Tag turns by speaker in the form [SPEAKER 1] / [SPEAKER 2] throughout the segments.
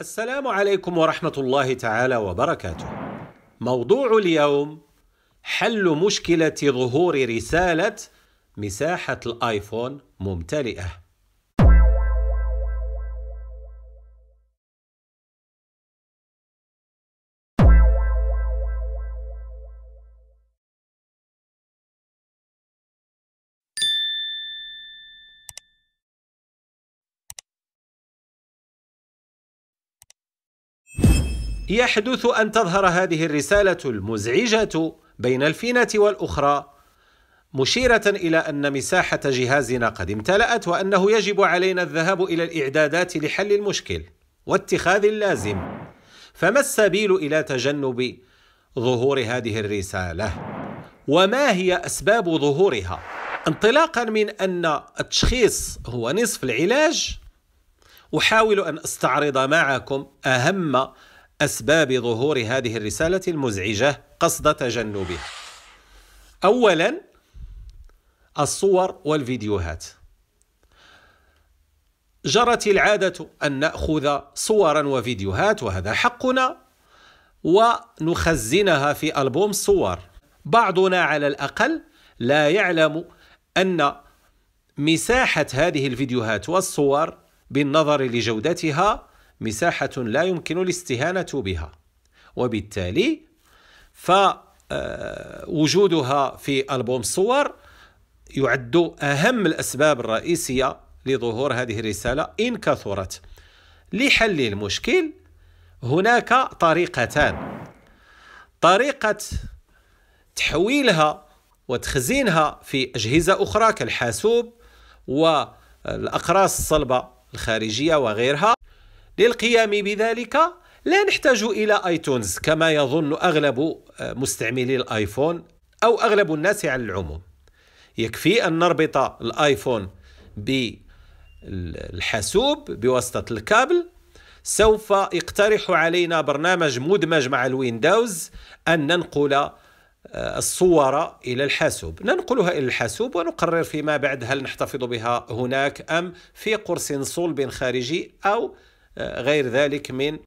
[SPEAKER 1] السلام عليكم ورحمة الله تعالى وبركاته. موضوع اليوم حل مشكلة ظهور رسالة مساحة الآيفون ممتلئة. يحدث أن تظهر هذه الرسالة المزعجة بين الفينة والأخرى مشيرة إلى أن مساحة جهازنا قد امتلأت وأنه يجب علينا الذهاب إلى الإعدادات لحل المشكل واتخاذ اللازم فما السبيل إلى تجنب ظهور هذه الرسالة وما هي أسباب ظهورها انطلاقا من أن التشخيص هو نصف العلاج أحاول أن أستعرض معكم أهم أسباب ظهور هذه الرسالة المزعجة قصد تجنبه أولا الصور والفيديوهات جرت العادة أن نأخذ صورا وفيديوهات وهذا حقنا ونخزنها في ألبوم صور بعضنا على الأقل لا يعلم أن مساحة هذه الفيديوهات والصور بالنظر لجودتها مساحة لا يمكن الاستهانة بها وبالتالي فوجودها آه، في ألبوم صور يعد أهم الأسباب الرئيسية لظهور هذه الرسالة إن كثرت لحل المشكل هناك طريقتان طريقة تحويلها وتخزينها في أجهزة أخرى كالحاسوب والأقراص الصلبة الخارجية وغيرها للقيام بذلك لا نحتاج إلى آيتونز كما يظن أغلب آه، مستعملي الآيفون أو أغلب الناس على العموم يكفي أن نربط الآيفون بالحاسوب بواسطة الكابل سوف يقترح علينا برنامج مدمج مع الويندوز أن ننقل آه، الصور إلى الحاسوب ننقلها إلى الحاسوب ونقرر فيما بعد هل نحتفظ بها هناك أم في قرص صلب خارجي أو آه، غير ذلك من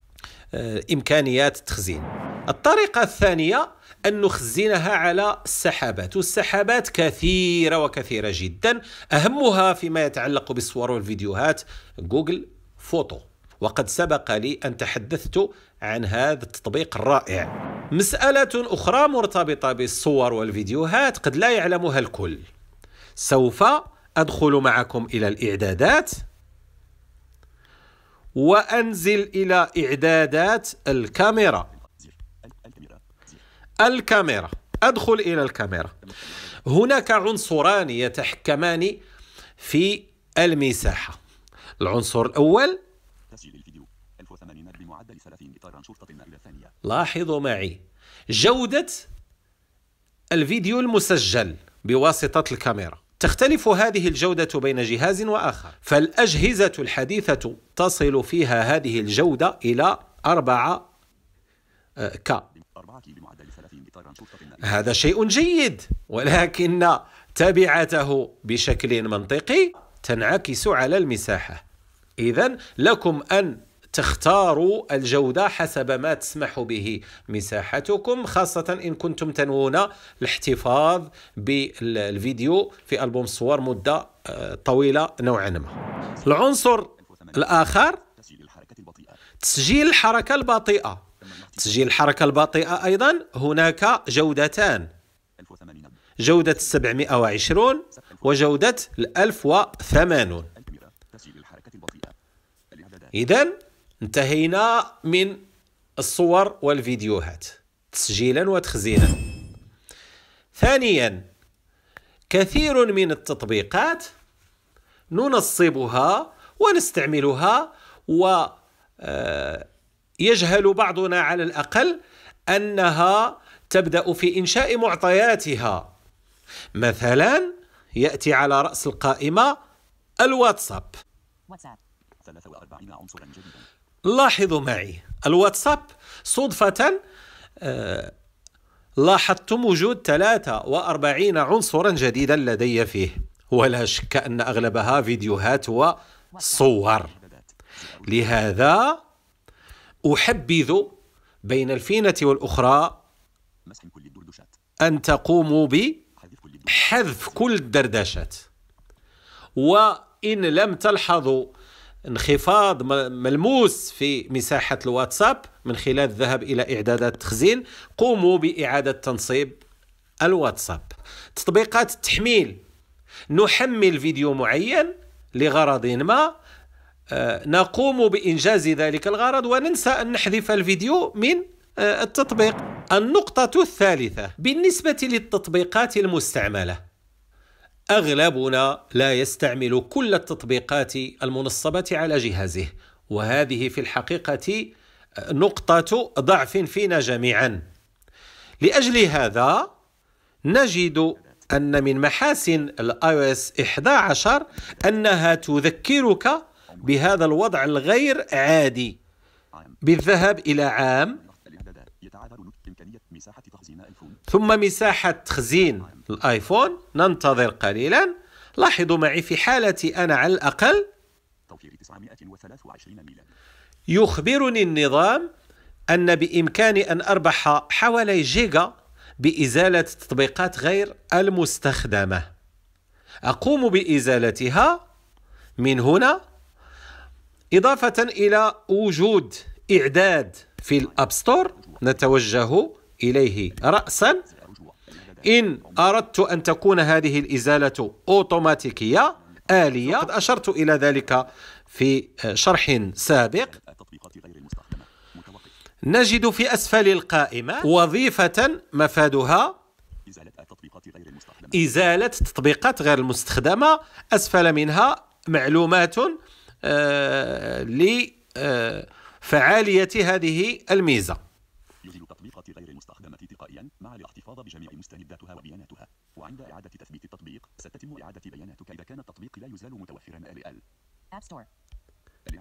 [SPEAKER 1] آه، إمكانيات التخزين الطريقة الثانية أن نخزنها على السحابات والسحابات كثيرة وكثيرة جدا أهمها فيما يتعلق بالصور والفيديوهات جوجل فوتو وقد سبق لي أن تحدثت عن هذا التطبيق الرائع مسألة أخرى مرتبطة بالصور والفيديوهات قد لا يعلمها الكل سوف أدخل معكم إلى الإعدادات وأنزل إلى إعدادات الكاميرا الكاميرا أدخل إلى الكاميرا هناك عنصران يتحكمان في المساحة العنصر الأول لاحظوا معي جودة الفيديو المسجل بواسطة الكاميرا تختلف هذه الجودة بين جهاز وآخر فالأجهزة الحديثة تصل فيها هذه الجودة إلى 4 آه، ك هذا شيء جيد ولكن تبعته بشكل منطقي تنعكس على المساحة إذا لكم أن تختاروا الجودة حسب ما تسمح به مساحتكم خاصة إن كنتم تنوون الاحتفاظ بالفيديو في ألبوم الصور مدة آه، طويلة نوعا ما العنصر الآخر تسجيل الحركة البطيئة تسجيل الحركة البطيئة أيضا هناك جودتان جودة 720 وجودة 1080 إذا انتهينا من الصور والفيديوهات تسجيلا وتخزينا ثانيا كثير من التطبيقات ننصبها ونستعملها و آه، يجهل بعضنا على الاقل انها تبدا في انشاء معطياتها مثلا ياتي على راس القائمه الواتساب لاحظوا معي الواتساب صدفة آه، لاحظتم وجود 43 عنصرا جديدا لدي فيه ولا شك أن أغلبها فيديوهات وصور لهذا أحبذ بين الفينة والأخرى أن تقوموا بحذف كل الدردشات وإن لم تلحظوا انخفاض ملموس في مساحة الواتساب من خلال الذهاب إلى إعدادات التخزين قوموا بإعادة تنصيب الواتساب تطبيقات التحميل نحمل فيديو معين لغرض ما آه، نقوم بإنجاز ذلك الغرض وننسى أن نحذف الفيديو من آه، التطبيق النقطة الثالثة بالنسبة للتطبيقات المستعملة اغلبنا لا يستعمل كل التطبيقات المنصبه على جهازه وهذه في الحقيقه آه، نقطه ضعف فينا جميعا لاجل هذا نجد ان من محاسن الاي او اس 11 انها تذكرك بهذا الوضع الغير عادي بالذهاب الى عام ثم مساحة تخزين الآيفون ننتظر قليلا لاحظوا معي في حالتي أنا على الأقل يخبرني النظام أن بإمكاني أن أربح حوالي جيجا بإزالة التطبيقات غير المستخدمة أقوم بإزالتها من هنا إضافة إلى وجود إعداد في الأب ستور نتوجه إليه رأسا إن أردت أن تكون هذه الإزالة أوتوماتيكية آلية قد أشرت إلى ذلك في شرح سابق نجد في أسفل القائمة وظيفة مفادها إزالة التطبيقات غير المستخدمة أسفل منها معلومات آه، لفعالية هذه الميزة المحاض بجميع مستنداتها وبياناتها وعند إعادة تثبيت التطبيق ستتم إعادة بياناتك إذا كان التطبيق لا يزال متوفرا آل آل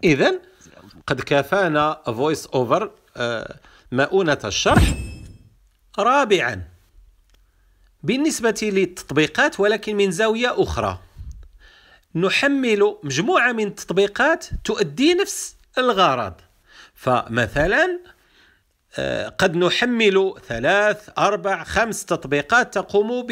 [SPEAKER 1] إذا قد كافانا فويس أوفر آه، مؤونة الشرح رابعا بالنسبة للتطبيقات ولكن من زاوية أخرى نحمل مجموعة من التطبيقات تؤدي نفس الغرض فمثلا آه، قد نحمل ثلاث أربع خمس تطبيقات تقوم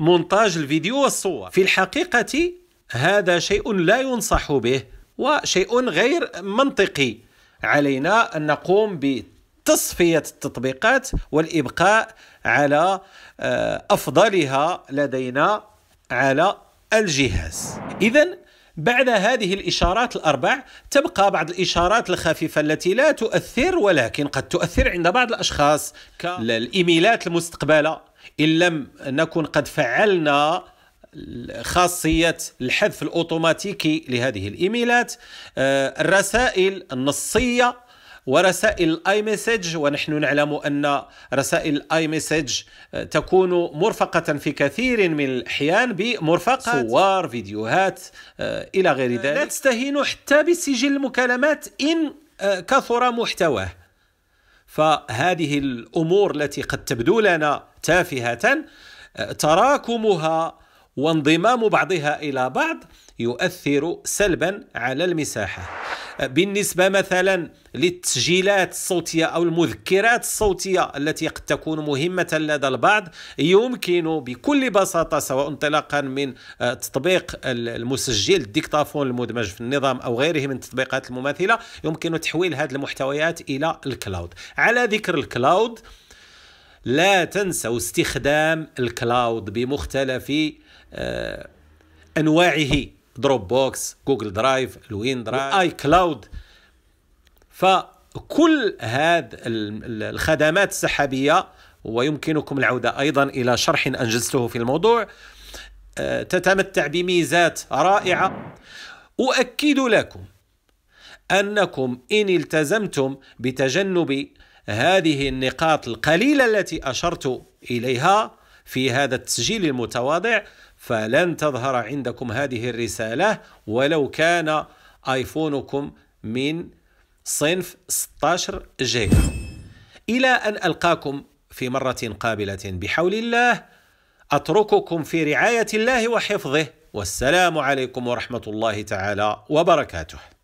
[SPEAKER 1] بمونتاج الفيديو والصور في الحقيقة هذا شيء لا ينصح به وشيء غير منطقي علينا أن نقوم بتصفية التطبيقات والإبقاء على آه، أفضلها لدينا على الجهاز إذا بعد هذه الإشارات الأربع تبقى بعض الإشارات الخفيفة التي لا تؤثر ولكن قد تؤثر عند بعض الأشخاص كالإيميلات المستقبلة إن لم نكن قد فعلنا خاصية الحذف الأوتوماتيكي لهذه الإيميلات آه، الرسائل النصية ورسائل الاي مسج ونحن نعلم ان رسائل الاي آه، مسج تكون مرفقه في كثير من الاحيان بمرفقات صور فيديوهات آه، الى غير آه، ذلك لا تستهين حتى بسجل المكالمات ان كثر محتواه فهذه الامور التي قد تبدو لنا تافهه تراكمها وانضمام بعضها الى بعض يؤثر سلبا على المساحه بالنسبه مثلا للتسجيلات الصوتيه او المذكرات الصوتيه التي قد تكون مهمه لدى البعض يمكن بكل بساطه سواء انطلاقا من آه، تطبيق المسجل الديكتافون المدمج في النظام او غيره من التطبيقات المماثله يمكن تحويل هذه المحتويات الى الكلاود على ذكر الكلاود لا تنسوا استخدام الكلاود بمختلف آه، انواعه دروب بوكس جوجل درايف الوين درايف اي كلاود فكل هذه الخدمات السحابيه ويمكنكم العوده ايضا الى شرح انجزته في الموضوع آه، تتمتع بميزات رائعه اؤكد لكم انكم ان التزمتم بتجنب هذه النقاط القليله التي اشرت اليها في هذا التسجيل المتواضع فلن تظهر عندكم هذه الرسالة ولو كان آيفونكم من صنف 16 جيجا إلى أن ألقاكم في مرة قابلة بحول الله أترككم في رعاية الله وحفظه والسلام عليكم ورحمة الله تعالى وبركاته